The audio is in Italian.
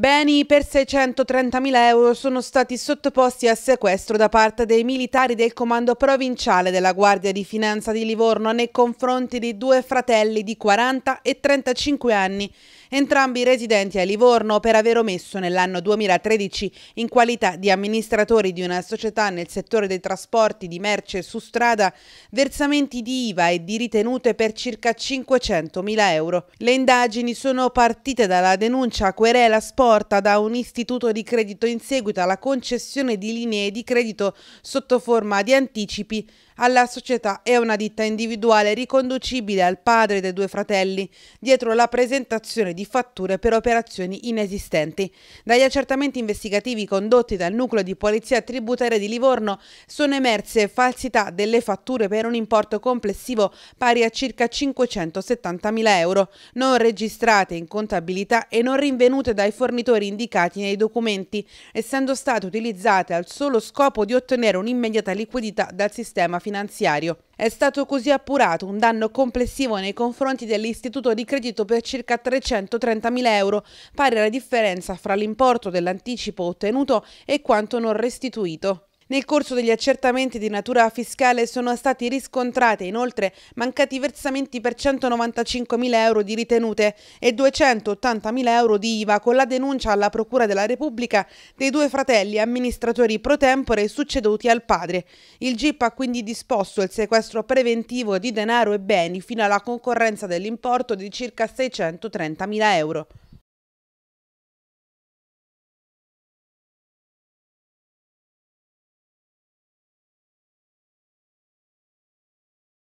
Beni per 630.000 euro sono stati sottoposti a sequestro da parte dei militari del comando provinciale della Guardia di Finanza di Livorno nei confronti di due fratelli di 40 e 35 anni entrambi residenti a Livorno per aver omesso nell'anno 2013 in qualità di amministratori di una società nel settore dei trasporti di merce su strada versamenti di IVA e di ritenute per circa 500.000 euro. Le indagini sono partite dalla denuncia a querela sporta da un istituto di credito in seguito alla concessione di linee di credito sotto forma di anticipi alla società e a una ditta individuale riconducibile al padre dei due fratelli, dietro la presentazione di di fatture per operazioni inesistenti. Dagli accertamenti investigativi condotti dal nucleo di polizia tributaria di Livorno sono emerse falsità delle fatture per un importo complessivo pari a circa 570.000 euro, non registrate in contabilità e non rinvenute dai fornitori indicati nei documenti, essendo state utilizzate al solo scopo di ottenere un'immediata liquidità dal sistema finanziario. È stato così appurato un danno complessivo nei confronti dell'istituto di credito per circa 330.000 euro, pari alla differenza fra l'importo dell'anticipo ottenuto e quanto non restituito. Nel corso degli accertamenti di natura fiscale sono stati riscontrati inoltre mancati versamenti per 195.000 euro di ritenute e 280.000 euro di IVA con la denuncia alla Procura della Repubblica dei due fratelli amministratori pro tempore succeduti al padre. Il GIP ha quindi disposto il sequestro preventivo di denaro e beni fino alla concorrenza dell'importo di circa 630.000 euro.